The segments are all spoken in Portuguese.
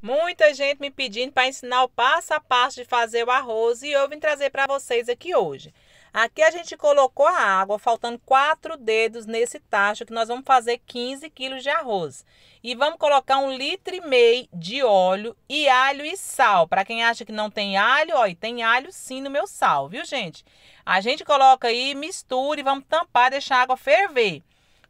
Muita gente me pedindo para ensinar o passo a passo de fazer o arroz e eu vim trazer para vocês aqui hoje. Aqui a gente colocou a água, faltando quatro dedos nesse tacho, que nós vamos fazer 15 quilos de arroz. E vamos colocar um litro e meio de óleo e alho e sal. Para quem acha que não tem alho, ó, e tem alho sim no meu sal, viu gente? A gente coloca aí, mistura e vamos tampar, deixar a água ferver.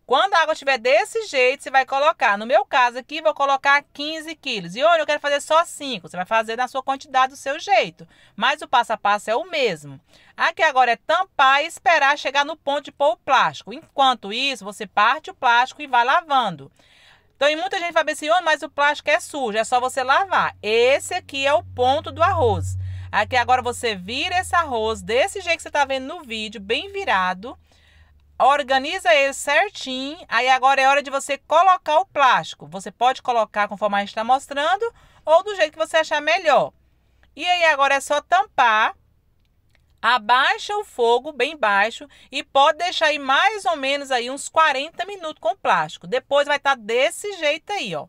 Quando a água estiver desse jeito, você vai colocar. No meu caso aqui, vou colocar 15 quilos. E olha, eu quero fazer só 5. Você vai fazer na sua quantidade, do seu jeito. Mas o passo a passo é o mesmo. Aqui agora é tampar e esperar chegar no ponto de pôr o plástico. Enquanto isso, você parte o plástico e vai lavando. Então, e muita gente fala assim, oh, mas o plástico é sujo, é só você lavar. Esse aqui é o ponto do arroz. Aqui agora você vira esse arroz desse jeito que você está vendo no vídeo, bem virado Organiza ele certinho. Aí agora é hora de você colocar o plástico. Você pode colocar conforme a gente está mostrando ou do jeito que você achar melhor. E aí agora é só tampar. Abaixa o fogo bem baixo e pode deixar aí mais ou menos aí uns 40 minutos com o plástico. Depois vai estar tá desse jeito aí, ó.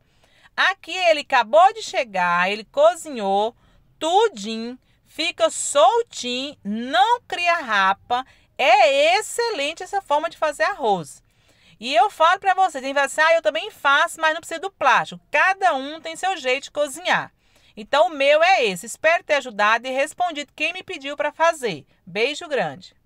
Aqui ele acabou de chegar, ele cozinhou tudinho, fica soltinho, não cria rapa. É excelente essa forma de fazer arroz. E eu falo para vocês, tem assim, ah, eu também faço, mas não precisa do plástico. Cada um tem seu jeito de cozinhar. Então o meu é esse. Espero ter ajudado e respondido quem me pediu para fazer. Beijo grande.